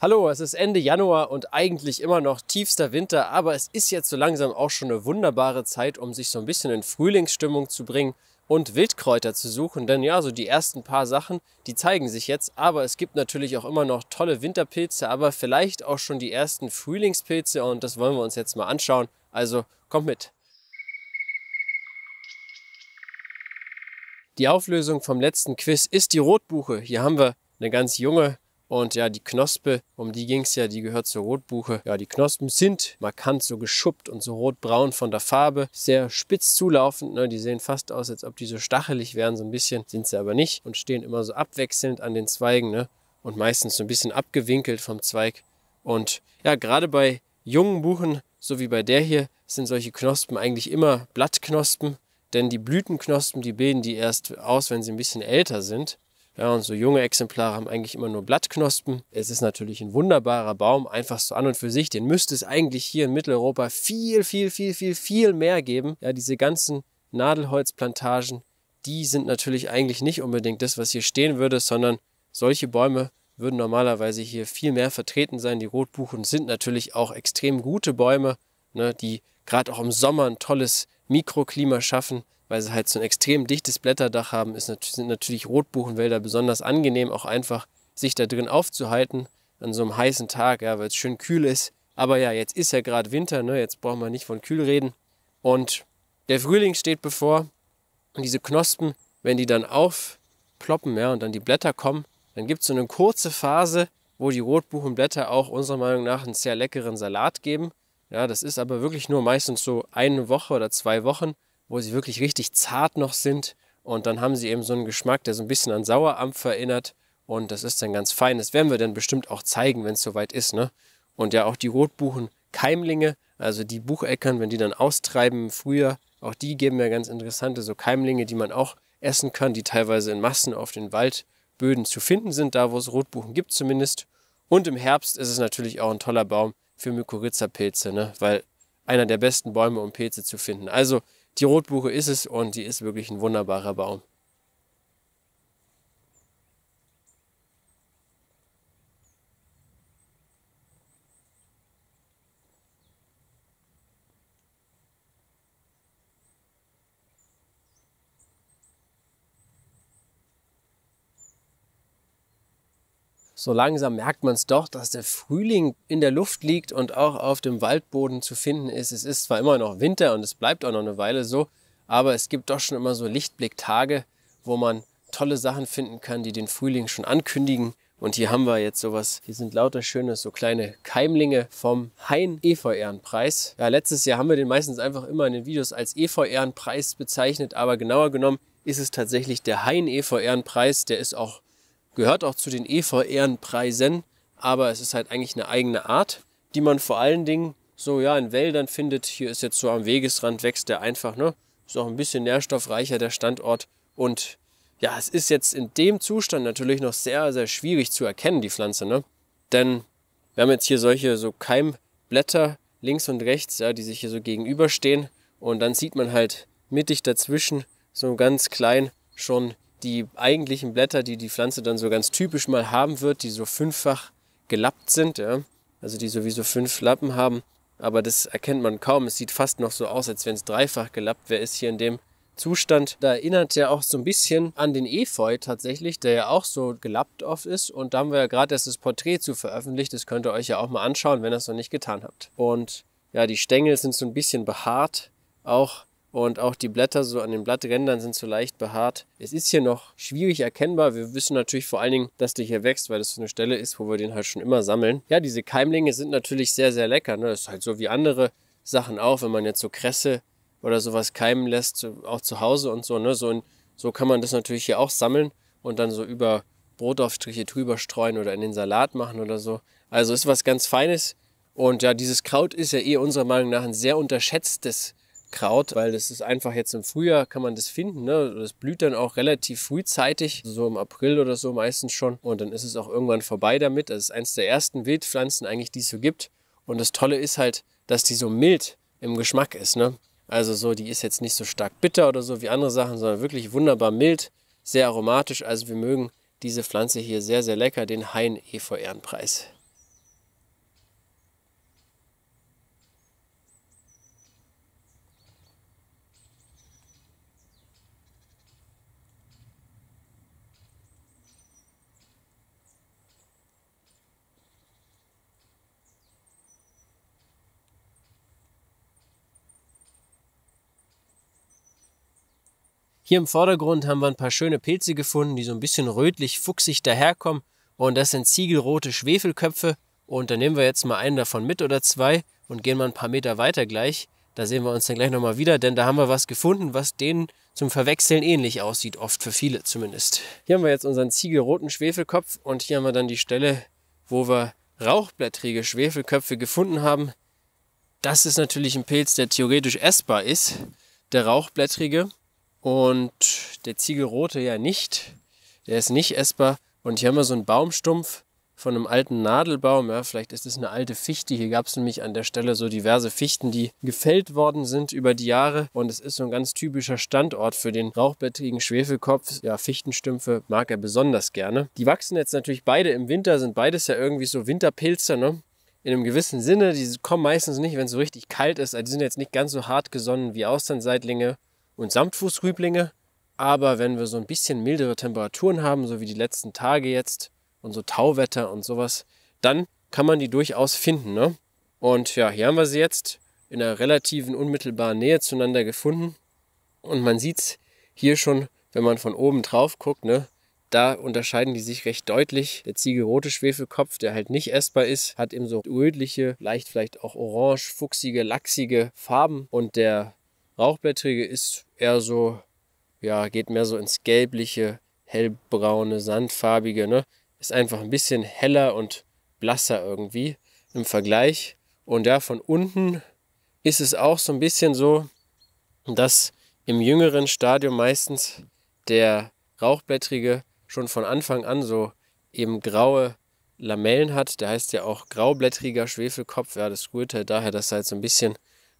Hallo, es ist Ende Januar und eigentlich immer noch tiefster Winter, aber es ist jetzt so langsam auch schon eine wunderbare Zeit, um sich so ein bisschen in Frühlingsstimmung zu bringen und Wildkräuter zu suchen, denn ja, so die ersten paar Sachen, die zeigen sich jetzt, aber es gibt natürlich auch immer noch tolle Winterpilze, aber vielleicht auch schon die ersten Frühlingspilze und das wollen wir uns jetzt mal anschauen. Also kommt mit. Die Auflösung vom letzten Quiz ist die Rotbuche. Hier haben wir eine ganz junge und ja, die Knospe, um die ging es ja, die gehört zur Rotbuche. Ja, die Knospen sind markant so geschuppt und so rotbraun von der Farbe, sehr spitz zulaufend. Ne? Die sehen fast aus, als ob die so stachelig wären, so ein bisschen, sind sie aber nicht und stehen immer so abwechselnd an den Zweigen ne? und meistens so ein bisschen abgewinkelt vom Zweig. Und ja, gerade bei jungen Buchen, so wie bei der hier, sind solche Knospen eigentlich immer Blattknospen, denn die Blütenknospen, die bilden die erst aus, wenn sie ein bisschen älter sind. Ja, und so junge Exemplare haben eigentlich immer nur Blattknospen. Es ist natürlich ein wunderbarer Baum, einfach so an und für sich. Den müsste es eigentlich hier in Mitteleuropa viel, viel, viel, viel, viel mehr geben. Ja, diese ganzen Nadelholzplantagen, die sind natürlich eigentlich nicht unbedingt das, was hier stehen würde, sondern solche Bäume würden normalerweise hier viel mehr vertreten sein. Die Rotbuchen sind natürlich auch extrem gute Bäume, ne, die gerade auch im Sommer ein tolles Mikroklima schaffen weil sie halt so ein extrem dichtes Blätterdach haben, ist, sind natürlich Rotbuchenwälder besonders angenehm, auch einfach sich da drin aufzuhalten an so einem heißen Tag, ja, weil es schön kühl ist. Aber ja, jetzt ist ja gerade Winter, ne? jetzt brauchen wir nicht von kühl reden. Und der Frühling steht bevor und diese Knospen, wenn die dann aufploppen ja, und dann die Blätter kommen, dann gibt es so eine kurze Phase, wo die Rotbuchenblätter auch unserer Meinung nach einen sehr leckeren Salat geben. Ja, das ist aber wirklich nur meistens so eine Woche oder zwei Wochen wo sie wirklich richtig zart noch sind. Und dann haben sie eben so einen Geschmack, der so ein bisschen an Sauerampf erinnert. Und das ist dann ganz fein. Das werden wir dann bestimmt auch zeigen, wenn es soweit ist. Ne? Und ja, auch die Rotbuchen-Keimlinge, also die Bucheckern, wenn die dann austreiben früher, auch die geben ja ganz interessante so Keimlinge, die man auch essen kann, die teilweise in Massen auf den Waldböden zu finden sind, da wo es Rotbuchen gibt zumindest. Und im Herbst ist es natürlich auch ein toller Baum für Mykorrhiza-Pilze, ne? weil einer der besten Bäume, um Pilze zu finden. Also die Rotbuche ist es und sie ist wirklich ein wunderbarer Baum. so langsam merkt man es doch, dass der Frühling in der Luft liegt und auch auf dem Waldboden zu finden ist. Es ist zwar immer noch Winter und es bleibt auch noch eine Weile so, aber es gibt doch schon immer so Lichtblicktage, wo man tolle Sachen finden kann, die den Frühling schon ankündigen. Und hier haben wir jetzt sowas. Hier sind lauter schöne, so kleine Keimlinge vom Hain-Efeu-Ehrenpreis. Ja, letztes Jahr haben wir den meistens einfach immer in den Videos als Efeu-Ehrenpreis bezeichnet, aber genauer genommen ist es tatsächlich der Hain-Efeu-Ehrenpreis. Der ist auch gehört auch zu den EV-Ehrenpreisen, aber es ist halt eigentlich eine eigene Art, die man vor allen Dingen so ja in Wäldern findet. Hier ist jetzt so am Wegesrand wächst der einfach, ne? Ist auch ein bisschen nährstoffreicher der Standort und ja, es ist jetzt in dem Zustand natürlich noch sehr sehr schwierig zu erkennen die Pflanze, ne? Denn wir haben jetzt hier solche so Keimblätter links und rechts, ja, die sich hier so gegenüberstehen und dann sieht man halt mittig dazwischen so ganz klein schon die eigentlichen Blätter, die die Pflanze dann so ganz typisch mal haben wird, die so fünffach gelappt sind, ja, also die sowieso fünf Lappen haben, aber das erkennt man kaum. Es sieht fast noch so aus, als wenn es dreifach gelappt wäre, ist hier in dem Zustand. Da erinnert er auch so ein bisschen an den Efeu tatsächlich, der ja auch so gelappt oft ist. Und da haben wir ja gerade erst das Porträt zu veröffentlicht. Das könnt ihr euch ja auch mal anschauen, wenn ihr es noch nicht getan habt. Und ja, die Stängel sind so ein bisschen behaart. Auch und auch die Blätter so an den Blatträndern sind so leicht behaart. Es ist hier noch schwierig erkennbar. Wir wissen natürlich vor allen Dingen, dass der hier wächst, weil das so eine Stelle ist, wo wir den halt schon immer sammeln. Ja, diese Keimlinge sind natürlich sehr, sehr lecker. Ne? Das ist halt so wie andere Sachen auch, wenn man jetzt so Kresse oder sowas keimen lässt, auch zu Hause und so. Ne? So, in, so kann man das natürlich hier auch sammeln und dann so über Brotaufstriche drüber streuen oder in den Salat machen oder so. Also ist was ganz Feines. Und ja, dieses Kraut ist ja eh unserer Meinung nach ein sehr unterschätztes Kraut, weil das ist einfach jetzt im Frühjahr kann man das finden. Ne? Das blüht dann auch relativ frühzeitig, so im April oder so meistens schon. Und dann ist es auch irgendwann vorbei damit. Das ist eines der ersten Wildpflanzen eigentlich, die es so gibt. Und das Tolle ist halt, dass die so mild im Geschmack ist. Ne? Also so, die ist jetzt nicht so stark bitter oder so wie andere Sachen, sondern wirklich wunderbar mild, sehr aromatisch. Also wir mögen diese Pflanze hier sehr, sehr lecker, den Hain-Efeu-Ehrenpreis. Hier im Vordergrund haben wir ein paar schöne Pilze gefunden, die so ein bisschen rötlich-fuchsig daherkommen. Und das sind ziegelrote Schwefelköpfe. Und da nehmen wir jetzt mal einen davon mit oder zwei und gehen mal ein paar Meter weiter gleich. Da sehen wir uns dann gleich nochmal wieder, denn da haben wir was gefunden, was denen zum Verwechseln ähnlich aussieht, oft für viele zumindest. Hier haben wir jetzt unseren ziegelroten Schwefelkopf und hier haben wir dann die Stelle, wo wir rauchblättrige Schwefelköpfe gefunden haben. Das ist natürlich ein Pilz, der theoretisch essbar ist, der rauchblättrige und der Ziegelrote ja nicht. Der ist nicht essbar. Und hier haben wir so einen Baumstumpf von einem alten Nadelbaum. Ja, vielleicht ist es eine alte Fichte. Hier gab es nämlich an der Stelle so diverse Fichten, die gefällt worden sind über die Jahre. Und es ist so ein ganz typischer Standort für den rauchbettigen Schwefelkopf. Ja, Fichtenstümpfe mag er besonders gerne. Die wachsen jetzt natürlich beide im Winter, sind beides ja irgendwie so Winterpilze, ne? in einem gewissen Sinne. Die kommen meistens nicht, wenn es so richtig kalt ist. Also die sind jetzt nicht ganz so hart gesonnen wie Austernseitlinge und Samtfußrüblinge. Aber wenn wir so ein bisschen mildere Temperaturen haben, so wie die letzten Tage jetzt und so Tauwetter und sowas, dann kann man die durchaus finden. Ne? Und ja, hier haben wir sie jetzt in einer relativen unmittelbaren Nähe zueinander gefunden. Und man sieht es hier schon, wenn man von oben drauf guckt, ne? da unterscheiden die sich recht deutlich. Der ziegelrote Schwefelkopf, der halt nicht essbar ist, hat eben so rötliche, leicht vielleicht auch orange, fuchsige, lachsige Farben. Und der Rauchblättrige ist eher so, ja, geht mehr so ins gelbliche, hellbraune, sandfarbige, ne? Ist einfach ein bisschen heller und blasser irgendwie im Vergleich. Und da ja, von unten ist es auch so ein bisschen so, dass im jüngeren Stadium meistens der Rauchblättrige schon von Anfang an so eben graue Lamellen hat. Der heißt ja auch graublättriger Schwefelkopf, ja, das rührt halt daher, dass er halt so ein bisschen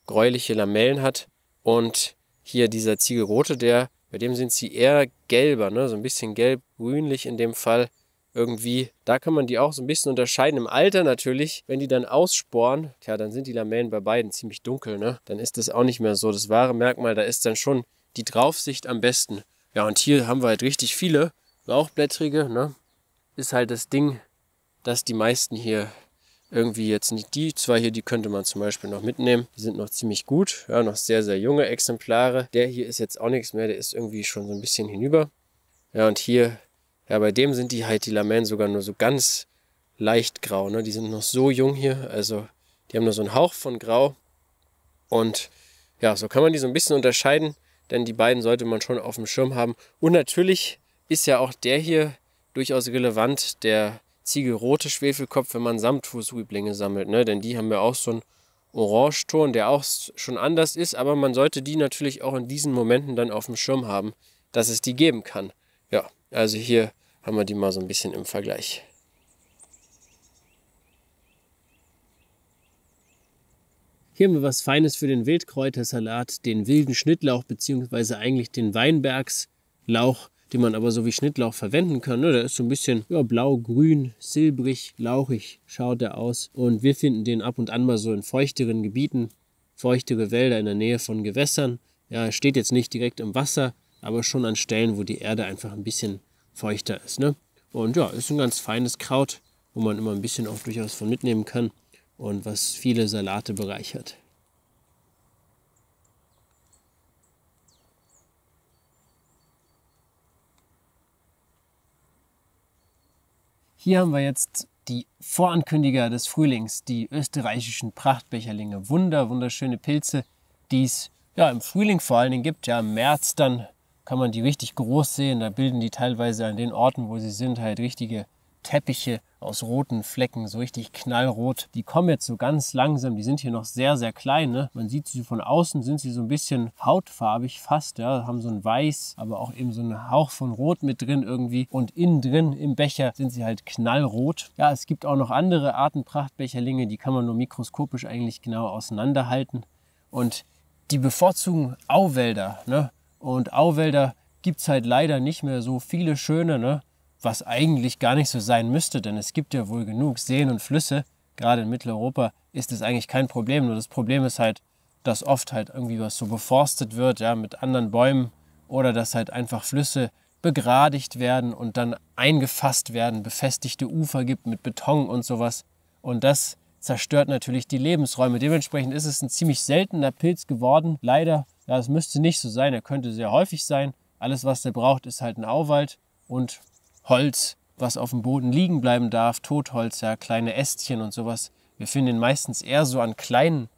gräuliche Lamellen hat. Und hier dieser Ziegelrote, der, bei dem sind sie eher gelber, ne? so ein bisschen gelb-grünlich in dem Fall. Irgendwie, da kann man die auch so ein bisschen unterscheiden. Im Alter natürlich, wenn die dann aussporen, tja, dann sind die Lamellen bei beiden ziemlich dunkel, ne? Dann ist das auch nicht mehr so. Das wahre Merkmal, da ist dann schon die Draufsicht am besten. Ja, und hier haben wir halt richtig viele Lauchblättrige, ne? Ist halt das Ding, dass die meisten hier irgendwie jetzt nicht die zwei hier, die könnte man zum Beispiel noch mitnehmen. Die sind noch ziemlich gut, ja, noch sehr, sehr junge Exemplare. Der hier ist jetzt auch nichts mehr, der ist irgendwie schon so ein bisschen hinüber. Ja, und hier, ja, bei dem sind die halt die Lamellen sogar nur so ganz leicht grau, ne? Die sind noch so jung hier, also die haben nur so einen Hauch von grau. Und ja, so kann man die so ein bisschen unterscheiden, denn die beiden sollte man schon auf dem Schirm haben. Und natürlich ist ja auch der hier durchaus relevant, der ziegelrote Schwefelkopf, wenn man Samtfußrieblinge sammelt, ne? denn die haben ja auch so einen Orangeton, der auch schon anders ist, aber man sollte die natürlich auch in diesen Momenten dann auf dem Schirm haben, dass es die geben kann. Ja, also hier haben wir die mal so ein bisschen im Vergleich. Hier haben wir was Feines für den Wildkräutersalat, den wilden Schnittlauch beziehungsweise eigentlich den Weinbergslauch die man aber so wie Schnittlauch verwenden kann. Ne? Der ist so ein bisschen ja, blau, grün, silbrig, lauchig schaut er aus. Und wir finden den ab und an mal so in feuchteren Gebieten, feuchtere Wälder in der Nähe von Gewässern. Ja, er steht jetzt nicht direkt im Wasser, aber schon an Stellen, wo die Erde einfach ein bisschen feuchter ist. Ne? Und ja, ist ein ganz feines Kraut, wo man immer ein bisschen auch durchaus von mitnehmen kann und was viele Salate bereichert. Hier haben wir jetzt die Vorankündiger des Frühlings, die österreichischen Prachtbecherlinge. Wunder, wunderschöne Pilze, die es ja, im Frühling vor allen Dingen gibt. Ja, im März dann kann man die richtig groß sehen. Da bilden die teilweise an den Orten, wo sie sind, halt richtige Teppiche aus roten Flecken, so richtig knallrot. Die kommen jetzt so ganz langsam, die sind hier noch sehr, sehr klein. Ne? Man sieht sie von außen, sind sie so ein bisschen hautfarbig fast, ja? haben so ein Weiß, aber auch eben so einen Hauch von Rot mit drin irgendwie. Und innen drin im Becher sind sie halt knallrot. Ja, es gibt auch noch andere Arten Prachtbecherlinge, die kann man nur mikroskopisch eigentlich genau auseinanderhalten. Und die bevorzugen Auwälder. Ne? Und Auwälder gibt es halt leider nicht mehr so viele schöne. Ne? was eigentlich gar nicht so sein müsste, denn es gibt ja wohl genug Seen und Flüsse. Gerade in Mitteleuropa ist es eigentlich kein Problem. Nur das Problem ist halt, dass oft halt irgendwie was so beforstet wird, ja, mit anderen Bäumen oder dass halt einfach Flüsse begradigt werden und dann eingefasst werden, befestigte Ufer gibt mit Beton und sowas. Und das zerstört natürlich die Lebensräume. Dementsprechend ist es ein ziemlich seltener Pilz geworden, leider. Ja, es müsste nicht so sein, er könnte sehr häufig sein. Alles, was der braucht, ist halt ein Auwald und Holz, was auf dem Boden liegen bleiben darf, Totholz, ja, kleine Ästchen und sowas. Wir finden ihn meistens eher so an kleinen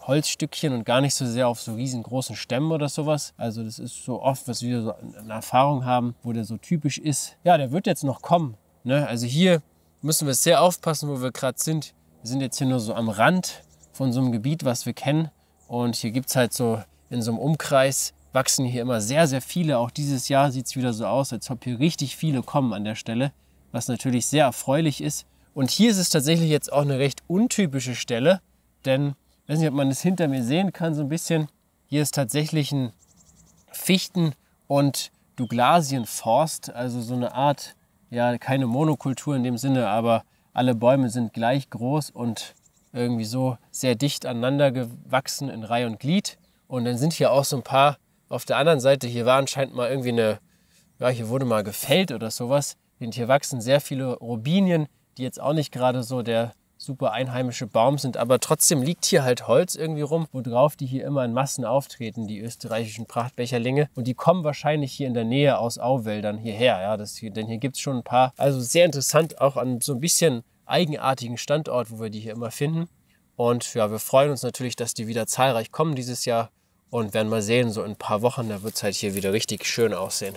Holzstückchen und gar nicht so sehr auf so riesengroßen Stämmen oder sowas. Also das ist so oft, was wir so eine Erfahrung haben, wo der so typisch ist. Ja, der wird jetzt noch kommen. Ne? Also hier müssen wir sehr aufpassen, wo wir gerade sind. Wir sind jetzt hier nur so am Rand von so einem Gebiet, was wir kennen. Und hier gibt es halt so in so einem Umkreis wachsen hier immer sehr, sehr viele. Auch dieses Jahr sieht es wieder so aus, als ob hier richtig viele kommen an der Stelle, was natürlich sehr erfreulich ist. Und hier ist es tatsächlich jetzt auch eine recht untypische Stelle, denn ich weiß nicht, ob man es hinter mir sehen kann so ein bisschen. Hier ist tatsächlich ein Fichten- und Douglasienforst, also so eine Art, ja, keine Monokultur in dem Sinne, aber alle Bäume sind gleich groß und irgendwie so sehr dicht aneinander gewachsen in Reihe und Glied. Und dann sind hier auch so ein paar auf der anderen Seite, hier war anscheinend mal irgendwie eine, ja, hier wurde mal gefällt oder sowas. Und hier wachsen sehr viele Robinien, die jetzt auch nicht gerade so der super einheimische Baum sind, aber trotzdem liegt hier halt Holz irgendwie rum, worauf die hier immer in Massen auftreten, die österreichischen Prachtbecherlinge. Und die kommen wahrscheinlich hier in der Nähe aus Auwäldern hierher, ja, das hier, denn hier gibt es schon ein paar. Also sehr interessant, auch an so ein bisschen eigenartigen Standort, wo wir die hier immer finden. Und ja, wir freuen uns natürlich, dass die wieder zahlreich kommen dieses Jahr. Und werden mal sehen, so in ein paar Wochen, da wird es halt hier wieder richtig schön aussehen.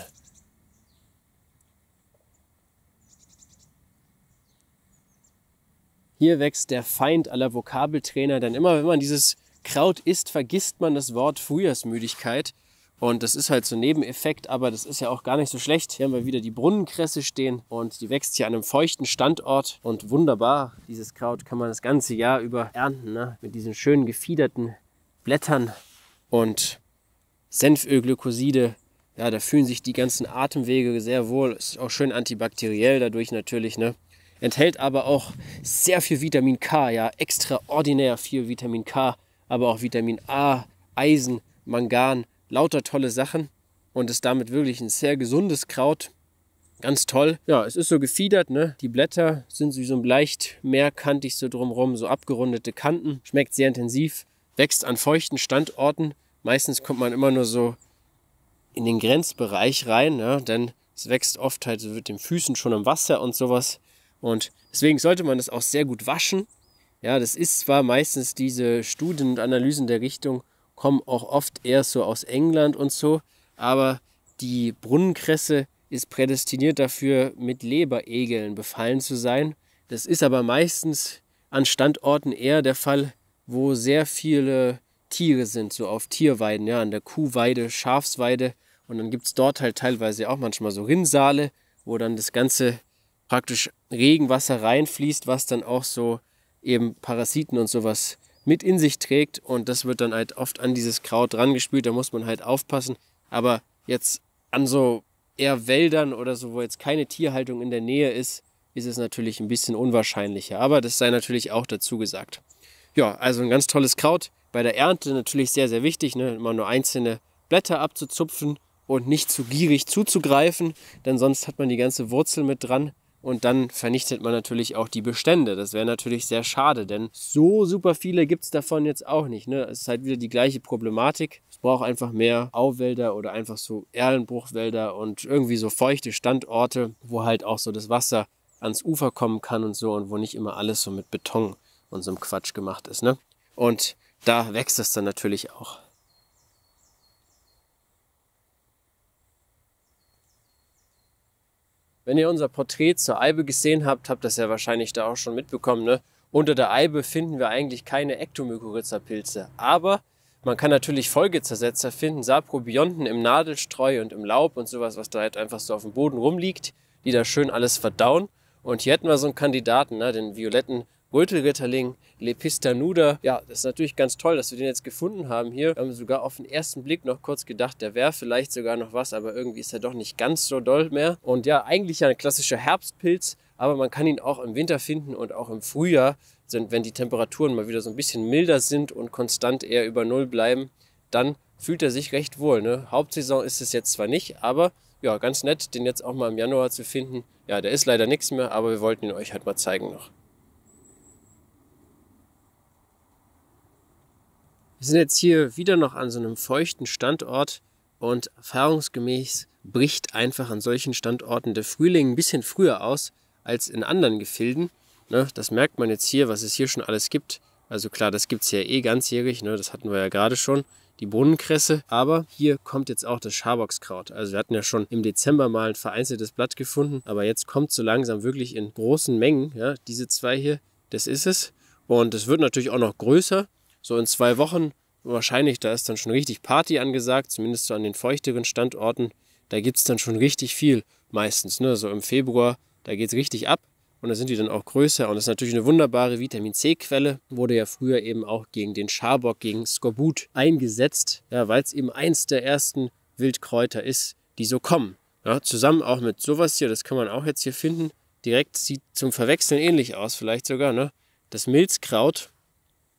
Hier wächst der Feind aller Vokabeltrainer, denn immer wenn man dieses Kraut isst, vergisst man das Wort Frühjahrsmüdigkeit. Und das ist halt so ein Nebeneffekt, aber das ist ja auch gar nicht so schlecht. Hier haben wir wieder die Brunnenkresse stehen und die wächst hier an einem feuchten Standort. Und wunderbar, dieses Kraut kann man das ganze Jahr über ernten, ne? mit diesen schönen gefiederten Blättern und Senfölglykoside. Ja, da fühlen sich die ganzen Atemwege sehr wohl. Ist auch schön antibakteriell dadurch natürlich. Ne? Enthält aber auch sehr viel Vitamin K. Ja, extraordinär viel Vitamin K, aber auch Vitamin A, Eisen, Mangan, lauter tolle Sachen. Und ist damit wirklich ein sehr gesundes Kraut. Ganz toll. Ja, es ist so gefiedert, ne? Die Blätter sind so leicht mehrkantig so drumherum, so abgerundete Kanten. Schmeckt sehr intensiv wächst an feuchten Standorten. Meistens kommt man immer nur so in den Grenzbereich rein, ja, denn es wächst oft halt mit den Füßen schon im Wasser und sowas. Und deswegen sollte man das auch sehr gut waschen. Ja, das ist zwar meistens diese Studien und Analysen der Richtung, kommen auch oft eher so aus England und so, aber die Brunnenkresse ist prädestiniert dafür, mit Leberegeln befallen zu sein. Das ist aber meistens an Standorten eher der Fall, wo sehr viele Tiere sind, so auf Tierweiden, ja, an der Kuhweide, Schafsweide. Und dann gibt es dort halt teilweise auch manchmal so Rinnsale, wo dann das ganze praktisch Regenwasser reinfließt, was dann auch so eben Parasiten und sowas mit in sich trägt. Und das wird dann halt oft an dieses Kraut rangespült, da muss man halt aufpassen. Aber jetzt an so eher Wäldern oder so, wo jetzt keine Tierhaltung in der Nähe ist, ist es natürlich ein bisschen unwahrscheinlicher. Aber das sei natürlich auch dazu gesagt. Ja, also ein ganz tolles Kraut. Bei der Ernte natürlich sehr, sehr wichtig, ne? immer nur einzelne Blätter abzuzupfen und nicht zu gierig zuzugreifen, denn sonst hat man die ganze Wurzel mit dran und dann vernichtet man natürlich auch die Bestände. Das wäre natürlich sehr schade, denn so super viele gibt es davon jetzt auch nicht. Ne? Es ist halt wieder die gleiche Problematik. Es braucht einfach mehr Auwälder oder einfach so Erlenbruchwälder und irgendwie so feuchte Standorte, wo halt auch so das Wasser ans Ufer kommen kann und so und wo nicht immer alles so mit Beton und so einem Quatsch gemacht ist. Ne? Und da wächst es dann natürlich auch. Wenn ihr unser Porträt zur Eibe gesehen habt, habt das ja wahrscheinlich da auch schon mitbekommen. Ne? Unter der Eibe finden wir eigentlich keine Ektomykorrhiza-Pilze, aber man kann natürlich Folgezersetzer finden, Saprobionten im Nadelstreu und im Laub und sowas, was da halt einfach so auf dem Boden rumliegt, die da schön alles verdauen. Und hier hätten wir so einen Kandidaten, ne, den violetten Gürtelritterling, Lepistanuda. Ja, das ist natürlich ganz toll, dass wir den jetzt gefunden haben hier. Wir haben sogar auf den ersten Blick noch kurz gedacht, der wäre vielleicht sogar noch was, aber irgendwie ist er doch nicht ganz so doll mehr. Und ja, eigentlich ja ein klassischer Herbstpilz, aber man kann ihn auch im Winter finden und auch im Frühjahr, wenn die Temperaturen mal wieder so ein bisschen milder sind und konstant eher über Null bleiben, dann fühlt er sich recht wohl. Ne? Hauptsaison ist es jetzt zwar nicht, aber ja, ganz nett, den jetzt auch mal im Januar zu finden. Ja, der ist leider nichts mehr, aber wir wollten ihn euch halt mal zeigen noch. Wir sind jetzt hier wieder noch an so einem feuchten Standort und erfahrungsgemäß bricht einfach an solchen Standorten der Frühling ein bisschen früher aus als in anderen Gefilden. Ne? das merkt man jetzt hier, was es hier schon alles gibt. Also klar, das gibt es ja eh ganzjährig, ne? das hatten wir ja gerade schon, die Brunnenkresse. Aber hier kommt jetzt auch das Schaboxkraut. Also wir hatten ja schon im Dezember mal ein vereinzeltes Blatt gefunden, aber jetzt kommt so langsam wirklich in großen Mengen. diese zwei hier, das ist es. Und es wird natürlich auch noch größer so in zwei Wochen wahrscheinlich, da ist dann schon richtig Party angesagt, zumindest so an den feuchteren Standorten. Da gibt es dann schon richtig viel meistens. Ne? So im Februar, da geht es richtig ab und da sind die dann auch größer. Und das ist natürlich eine wunderbare Vitamin C-Quelle. Wurde ja früher eben auch gegen den Schabock, gegen Skorbut eingesetzt, ja, weil es eben eins der ersten Wildkräuter ist, die so kommen. Ja, zusammen auch mit sowas hier, das kann man auch jetzt hier finden. Direkt sieht zum Verwechseln ähnlich aus, vielleicht sogar. Ne? Das Milzkraut.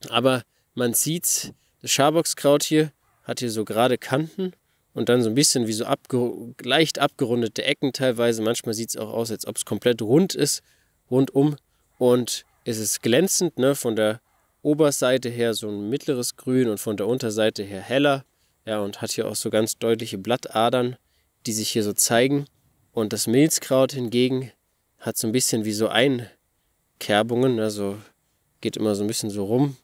Aber man sieht's, das Schaboxkraut hier hat hier so gerade Kanten und dann so ein bisschen wie so abger leicht abgerundete Ecken teilweise. Manchmal sieht es auch aus, als ob es komplett rund ist, rundum. Und es ist glänzend, ne? von der Oberseite her so ein mittleres Grün und von der Unterseite her heller. Ja, und hat hier auch so ganz deutliche Blattadern, die sich hier so zeigen. Und das Milzkraut hingegen hat so ein bisschen wie so Einkerbungen, also geht immer so ein bisschen so rum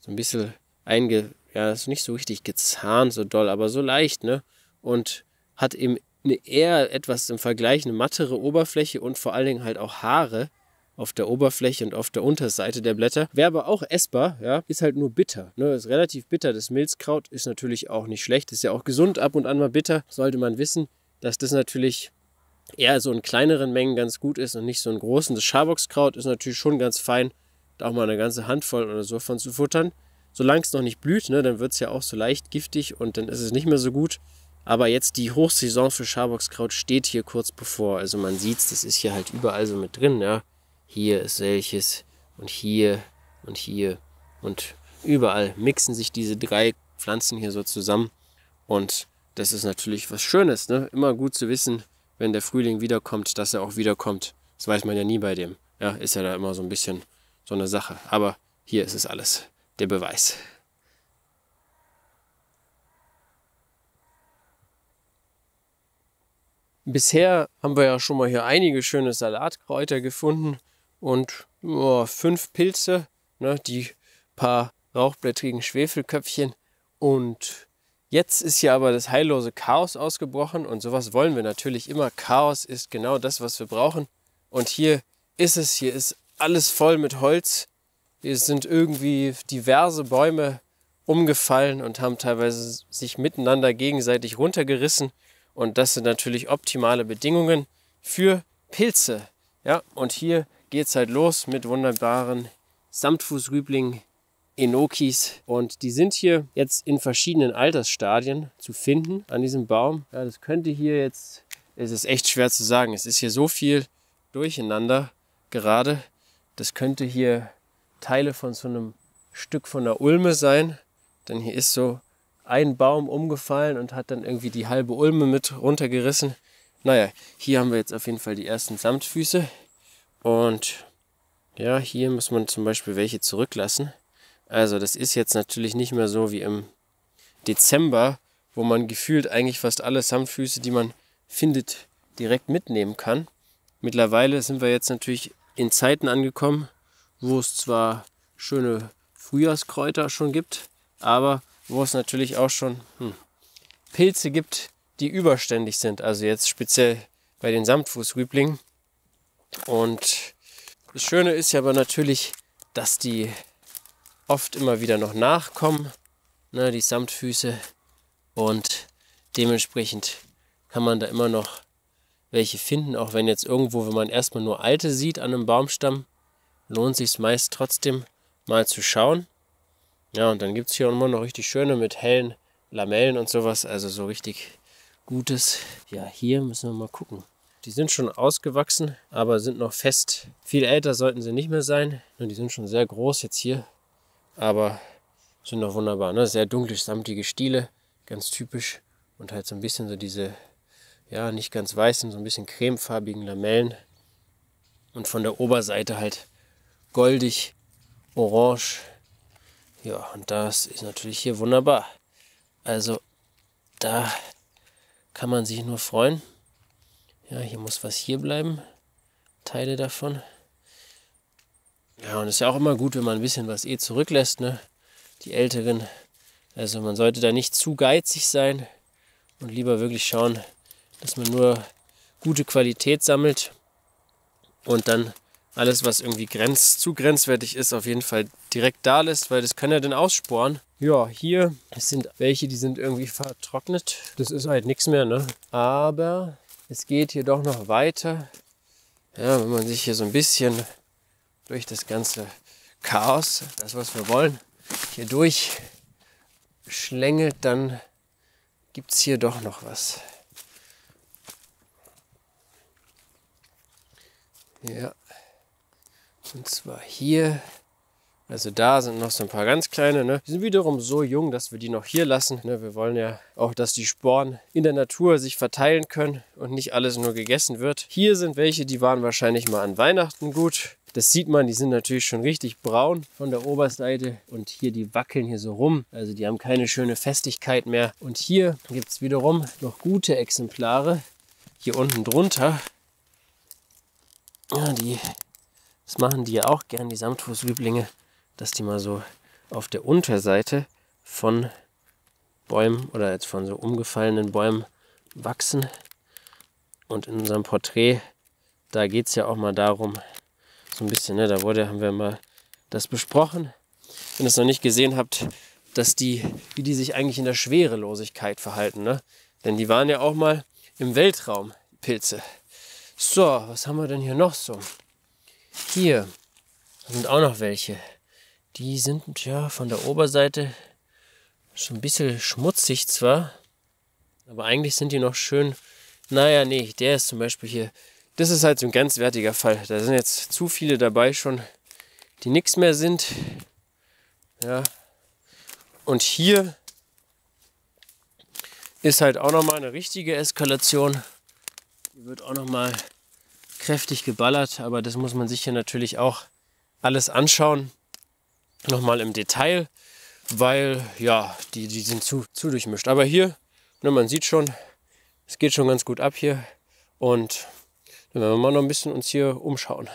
so ein bisschen einge, ja, ist nicht so richtig gezahnt so doll, aber so leicht, ne? Und hat eben eine eher etwas im Vergleich eine mattere Oberfläche und vor allen Dingen halt auch Haare auf der Oberfläche und auf der Unterseite der Blätter. Wäre aber auch essbar, ja, ist halt nur bitter. Ne, ist relativ bitter. Das Milzkraut ist natürlich auch nicht schlecht, ist ja auch gesund ab und an mal bitter. Sollte man wissen, dass das natürlich eher so in kleineren Mengen ganz gut ist und nicht so in großen. Das Schaboxkraut ist natürlich schon ganz fein, da auch mal eine ganze Handvoll oder so von zu futtern. Solange es noch nicht blüht, ne, dann wird es ja auch so leicht giftig und dann ist es nicht mehr so gut. Aber jetzt die Hochsaison für Schaboxkraut steht hier kurz bevor. Also man sieht es, das ist hier halt überall so mit drin. Ja. Hier ist welches und hier und hier und überall mixen sich diese drei Pflanzen hier so zusammen. Und das ist natürlich was Schönes. Ne? Immer gut zu wissen, wenn der Frühling wiederkommt, dass er auch wiederkommt. Das weiß man ja nie bei dem. Ja, ist ja da immer so ein bisschen so eine Sache. Aber hier ist es alles, der Beweis. Bisher haben wir ja schon mal hier einige schöne Salatkräuter gefunden und oh, fünf Pilze, ne, die paar rauchblättrigen Schwefelköpfchen. Und jetzt ist hier aber das heillose Chaos ausgebrochen und sowas wollen wir natürlich immer. Chaos ist genau das, was wir brauchen. Und hier ist es, hier ist alles voll mit Holz. Hier sind irgendwie diverse Bäume umgefallen und haben teilweise sich miteinander gegenseitig runtergerissen. Und das sind natürlich optimale Bedingungen für Pilze. Ja, und hier geht es halt los mit wunderbaren Samtfußrüblingen, Enokis. Und die sind hier jetzt in verschiedenen Altersstadien zu finden an diesem Baum. Ja, das könnte hier jetzt, es ist echt schwer zu sagen. Es ist hier so viel durcheinander gerade. Das könnte hier Teile von so einem Stück von der Ulme sein, denn hier ist so ein Baum umgefallen und hat dann irgendwie die halbe Ulme mit runtergerissen. Naja, hier haben wir jetzt auf jeden Fall die ersten Samtfüße und ja, hier muss man zum Beispiel welche zurücklassen. Also das ist jetzt natürlich nicht mehr so wie im Dezember, wo man gefühlt eigentlich fast alle Samtfüße, die man findet, direkt mitnehmen kann. Mittlerweile sind wir jetzt natürlich in Zeiten angekommen, wo es zwar schöne Frühjahrskräuter schon gibt, aber wo es natürlich auch schon hm, Pilze gibt, die überständig sind. Also jetzt speziell bei den Samtfußrüblingen. Und das Schöne ist ja aber natürlich, dass die oft immer wieder noch nachkommen, ne, die Samtfüße. Und dementsprechend kann man da immer noch welche finden, auch wenn jetzt irgendwo, wenn man erstmal nur alte sieht an einem Baumstamm, lohnt sich es meist trotzdem mal zu schauen. Ja, und dann gibt es hier immer noch richtig schöne mit hellen Lamellen und sowas, also so richtig gutes. Ja, hier müssen wir mal gucken. Die sind schon ausgewachsen, aber sind noch fest. Viel älter sollten sie nicht mehr sein. Nur die sind schon sehr groß jetzt hier, aber sind noch wunderbar. Ne? Sehr dunkle, samtige Stiele, ganz typisch. Und halt so ein bisschen so diese ja, nicht ganz weißen, so ein bisschen cremefarbigen Lamellen. Und von der Oberseite halt goldig, orange. Ja, und das ist natürlich hier wunderbar. Also da kann man sich nur freuen. Ja, hier muss was hier bleiben. Teile davon. Ja, und es ist ja auch immer gut, wenn man ein bisschen was eh zurücklässt, ne? Die Älteren. Also man sollte da nicht zu geizig sein und lieber wirklich schauen, dass man nur gute Qualität sammelt und dann alles, was irgendwie grenz, zu grenzwertig ist, auf jeden Fall direkt da lässt, weil das kann er dann aussporen. Ja, hier es sind welche, die sind irgendwie vertrocknet. Das ist halt nichts mehr, ne? Aber es geht hier doch noch weiter. Ja, wenn man sich hier so ein bisschen durch das ganze Chaos, das was wir wollen, hier durchschlängelt, dann gibt es hier doch noch was. Ja. Und zwar hier. Also da sind noch so ein paar ganz kleine. Ne? Die sind wiederum so jung, dass wir die noch hier lassen. Ne? Wir wollen ja auch, dass die Sporen in der Natur sich verteilen können und nicht alles nur gegessen wird. Hier sind welche, die waren wahrscheinlich mal an Weihnachten gut. Das sieht man, die sind natürlich schon richtig braun von der Oberseite und hier die wackeln hier so rum. Also die haben keine schöne Festigkeit mehr. Und hier gibt es wiederum noch gute Exemplare. Hier unten drunter ja, die, das machen die ja auch gern, die Samtfußlieblinge, dass die mal so auf der Unterseite von Bäumen oder jetzt von so umgefallenen Bäumen wachsen. Und in unserem Porträt, da geht es ja auch mal darum, so ein bisschen, ne, da wurde, haben wir mal das besprochen. Wenn ihr es noch nicht gesehen habt, dass die, wie die sich eigentlich in der Schwerelosigkeit verhalten, ne? Denn die waren ja auch mal im Weltraum, Pilze. So, was haben wir denn hier noch so? Hier sind auch noch welche. Die sind ja von der Oberseite schon ein bisschen schmutzig zwar, aber eigentlich sind die noch schön. Naja, nee, der ist zum Beispiel hier. Das ist halt so ein grenzwertiger Fall. Da sind jetzt zu viele dabei schon, die nichts mehr sind. Ja. Und hier ist halt auch nochmal eine richtige Eskalation. Hier wird auch nochmal kräftig geballert, aber das muss man sich hier natürlich auch alles anschauen. Nochmal im Detail, weil ja, die, die sind zu, zu durchmischt. Aber hier, ne, man sieht schon, es geht schon ganz gut ab hier. Und dann werden wir mal noch ein bisschen uns hier umschauen.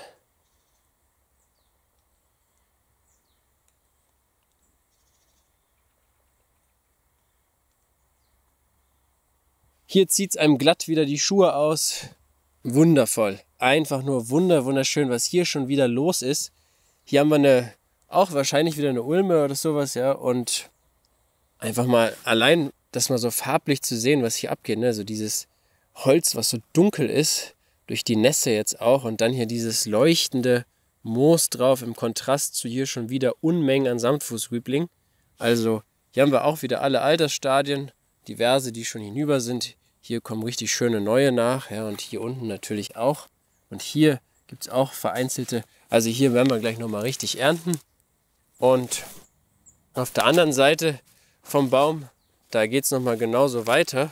Hier zieht's einem glatt wieder die Schuhe aus. Wundervoll. Einfach nur wunder, wunderschön, was hier schon wieder los ist. Hier haben wir eine, auch wahrscheinlich wieder eine Ulme oder sowas, ja. Und einfach mal allein das mal so farblich zu sehen, was hier abgeht. Ne? Also dieses Holz, was so dunkel ist, durch die Nässe jetzt auch. Und dann hier dieses leuchtende Moos drauf im Kontrast zu hier schon wieder Unmengen an Samtfußrübling. Also hier haben wir auch wieder alle Altersstadien diverse, die schon hinüber sind. Hier kommen richtig schöne neue nach. Ja, und hier unten natürlich auch. Und hier gibt es auch vereinzelte. Also hier werden wir gleich nochmal richtig ernten. Und auf der anderen Seite vom Baum, da geht es nochmal genauso weiter.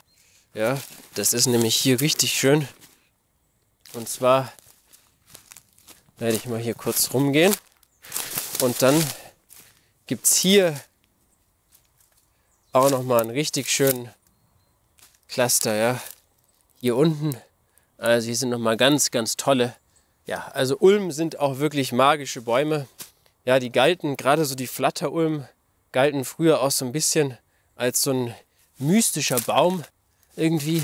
Ja, das ist nämlich hier richtig schön. Und zwar werde ich mal hier kurz rumgehen. Und dann gibt es hier auch nochmal einen richtig schönen Cluster, ja. Hier unten, also hier sind nochmal ganz, ganz tolle. Ja, also Ulmen sind auch wirklich magische Bäume. Ja, die galten, gerade so die Flatterulm, galten früher auch so ein bisschen als so ein mystischer Baum irgendwie,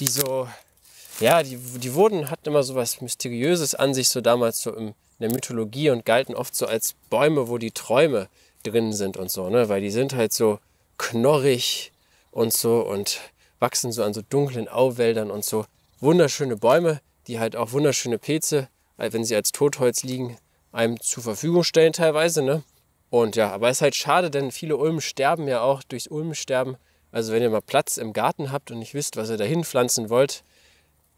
die so, ja, die, die wurden, hatten immer so was Mysteriöses an sich, so damals so im, in der Mythologie und galten oft so als Bäume, wo die Träume drin sind und so, ne, weil die sind halt so, knorrig und so und wachsen so an so dunklen Auwäldern und so. Wunderschöne Bäume, die halt auch wunderschöne Pilze, äh, wenn sie als Totholz liegen, einem zur Verfügung stellen teilweise. Ne? Und ja, aber es ist halt schade, denn viele Ulmen sterben ja auch durchs Ulmensterben. Also wenn ihr mal Platz im Garten habt und nicht wisst, was ihr dahin pflanzen wollt,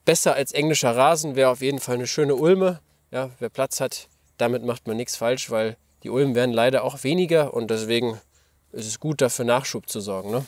besser als englischer Rasen wäre auf jeden Fall eine schöne Ulme. Ja, wer Platz hat, damit macht man nichts falsch, weil die Ulmen werden leider auch weniger und deswegen es ist gut, dafür Nachschub zu sorgen. Ne?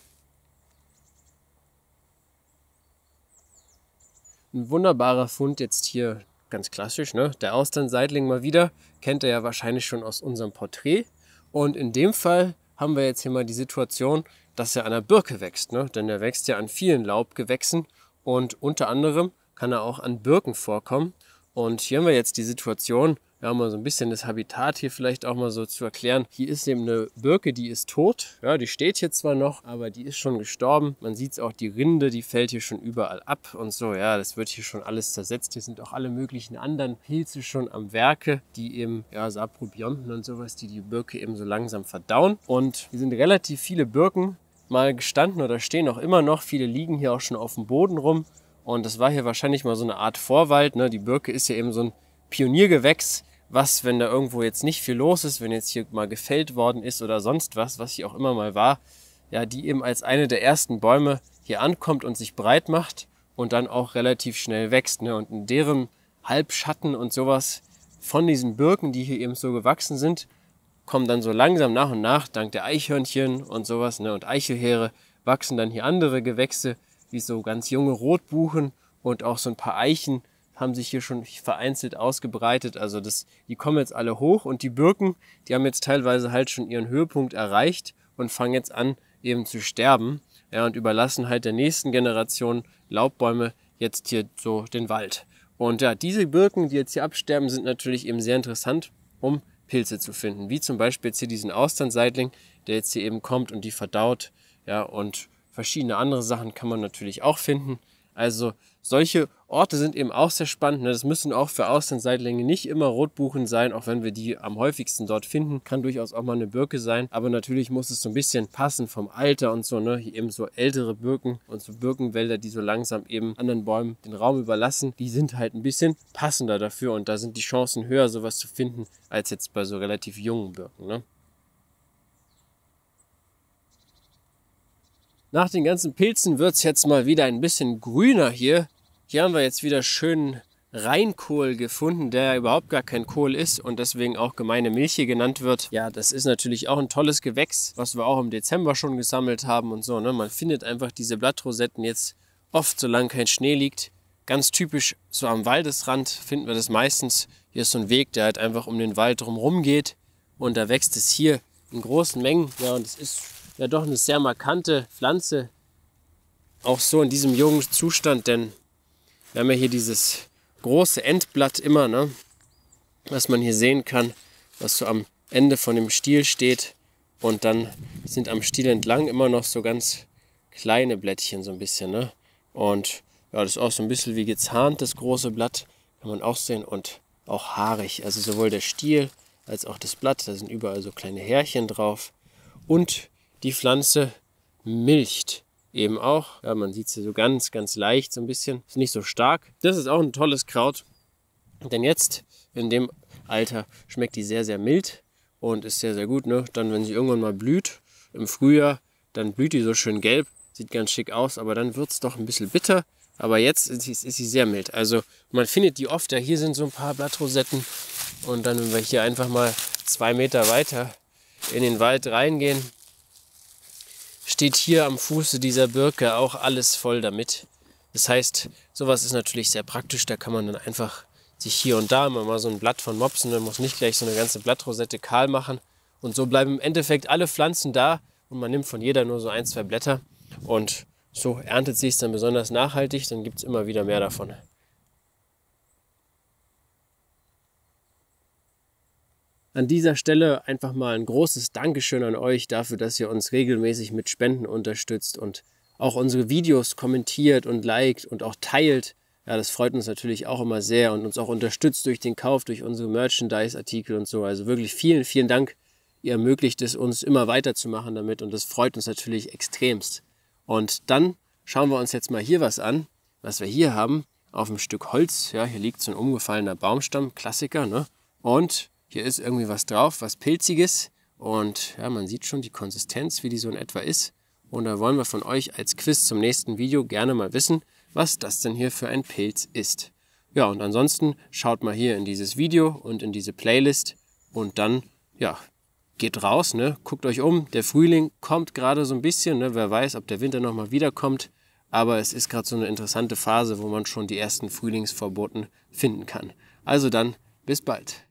Ein wunderbarer Fund jetzt hier, ganz klassisch, ne? der Austernseitling mal wieder, kennt er ja wahrscheinlich schon aus unserem Porträt. Und in dem Fall haben wir jetzt hier mal die Situation, dass er an der Birke wächst, ne? denn er wächst ja an vielen Laubgewächsen und unter anderem kann er auch an Birken vorkommen. Und hier haben wir jetzt die Situation, ja, mal so ein bisschen das Habitat hier vielleicht auch mal so zu erklären. Hier ist eben eine Birke, die ist tot. Ja, die steht hier zwar noch, aber die ist schon gestorben. Man sieht es auch, die Rinde, die fällt hier schon überall ab und so. Ja, das wird hier schon alles zersetzt. Hier sind auch alle möglichen anderen Pilze schon am Werke, die eben, ja, Saprobionten und sowas, die die Birke eben so langsam verdauen. Und hier sind relativ viele Birken mal gestanden oder stehen auch immer noch. Viele liegen hier auch schon auf dem Boden rum. Und das war hier wahrscheinlich mal so eine Art Vorwald. Ne? Die Birke ist ja eben so ein Pioniergewächs was, wenn da irgendwo jetzt nicht viel los ist, wenn jetzt hier mal gefällt worden ist oder sonst was, was hier auch immer mal war, ja, die eben als eine der ersten Bäume hier ankommt und sich breit macht und dann auch relativ schnell wächst. Ne? Und in deren Halbschatten und sowas von diesen Birken, die hier eben so gewachsen sind, kommen dann so langsam nach und nach, dank der Eichhörnchen und sowas ne? und Eichelheere, wachsen dann hier andere Gewächse, wie so ganz junge Rotbuchen und auch so ein paar Eichen haben sich hier schon vereinzelt ausgebreitet. Also das, die kommen jetzt alle hoch und die Birken, die haben jetzt teilweise halt schon ihren Höhepunkt erreicht und fangen jetzt an, eben zu sterben. Ja, und überlassen halt der nächsten Generation Laubbäume jetzt hier so den Wald. Und ja, diese Birken, die jetzt hier absterben, sind natürlich eben sehr interessant, um Pilze zu finden. Wie zum Beispiel jetzt hier diesen Austernseitling, der jetzt hier eben kommt und die verdaut. Ja, und verschiedene andere Sachen kann man natürlich auch finden. Also solche Orte sind eben auch sehr spannend. Ne? Das müssen auch für Auslandseitlinge nicht immer Rotbuchen sein, auch wenn wir die am häufigsten dort finden. Kann durchaus auch mal eine Birke sein, aber natürlich muss es so ein bisschen passen vom Alter und so, ne? eben so ältere Birken und so Birkenwälder, die so langsam eben anderen Bäumen den Raum überlassen, die sind halt ein bisschen passender dafür und da sind die Chancen höher, sowas zu finden, als jetzt bei so relativ jungen Birken, ne? Nach den ganzen Pilzen wird es jetzt mal wieder ein bisschen grüner hier. Hier haben wir jetzt wieder schönen Reinkohl gefunden, der überhaupt gar kein Kohl ist und deswegen auch gemeine Milch hier genannt wird. Ja, das ist natürlich auch ein tolles Gewächs, was wir auch im Dezember schon gesammelt haben und so. Ne? Man findet einfach diese Blattrosetten jetzt oft, solange kein Schnee liegt. Ganz typisch, so am Waldesrand finden wir das meistens. Hier ist so ein Weg, der halt einfach um den Wald drumherum geht und da wächst es hier in großen Mengen. Ja, und es ist ja doch eine sehr markante Pflanze. Auch so in diesem jungen Zustand, denn wir haben ja hier dieses große Endblatt immer, ne? was man hier sehen kann, was so am Ende von dem Stiel steht. Und dann sind am Stiel entlang immer noch so ganz kleine Blättchen so ein bisschen. Ne? Und ja, das ist auch so ein bisschen wie gezahnt, das große Blatt, kann man auch sehen. Und auch haarig, also sowohl der Stiel als auch das Blatt, da sind überall so kleine Härchen drauf. Und die Pflanze milcht eben auch. Ja, man sieht sie so ganz, ganz leicht so ein bisschen. Ist nicht so stark. Das ist auch ein tolles Kraut. Denn jetzt, in dem Alter, schmeckt die sehr, sehr mild und ist sehr, sehr gut. Ne? Dann, wenn sie irgendwann mal blüht, im Frühjahr, dann blüht die so schön gelb. Sieht ganz schick aus, aber dann wird es doch ein bisschen bitter. Aber jetzt ist, ist, sie sehr mild. Also man findet die oft. Ja, hier sind so ein paar Blattrosetten. Und dann, wenn wir hier einfach mal zwei Meter weiter in den Wald reingehen, steht hier am Fuße dieser Birke auch alles voll damit. Das heißt, sowas ist natürlich sehr praktisch, da kann man dann einfach sich hier und da immer mal so ein Blatt von mopsen, man muss nicht gleich so eine ganze Blattrosette kahl machen. Und so bleiben im Endeffekt alle Pflanzen da und man nimmt von jeder nur so ein, zwei Blätter und so erntet sich es dann besonders nachhaltig, dann gibt es immer wieder mehr davon. An dieser Stelle einfach mal ein großes Dankeschön an euch dafür, dass ihr uns regelmäßig mit Spenden unterstützt und auch unsere Videos kommentiert und liked und auch teilt. Ja, das freut uns natürlich auch immer sehr und uns auch unterstützt durch den Kauf, durch unsere Merchandise-Artikel und so. Also wirklich vielen, vielen Dank. Ihr ermöglicht es uns immer weiterzumachen damit und das freut uns natürlich extremst. Und dann schauen wir uns jetzt mal hier was an, was wir hier haben auf einem Stück Holz. Ja, hier liegt so ein umgefallener Baumstamm, Klassiker, ne? Und hier ist irgendwie was drauf, was Pilziges. Und ja, man sieht schon die Konsistenz, wie die so in etwa ist. Und da wollen wir von euch als Quiz zum nächsten Video gerne mal wissen, was das denn hier für ein Pilz ist. Ja, und ansonsten schaut mal hier in dieses Video und in diese Playlist und dann, ja, geht raus, ne? guckt euch um. Der Frühling kommt gerade so ein bisschen, ne? wer weiß, ob der Winter nochmal wiederkommt. Aber es ist gerade so eine interessante Phase, wo man schon die ersten Frühlingsverboten finden kann. Also dann, bis bald.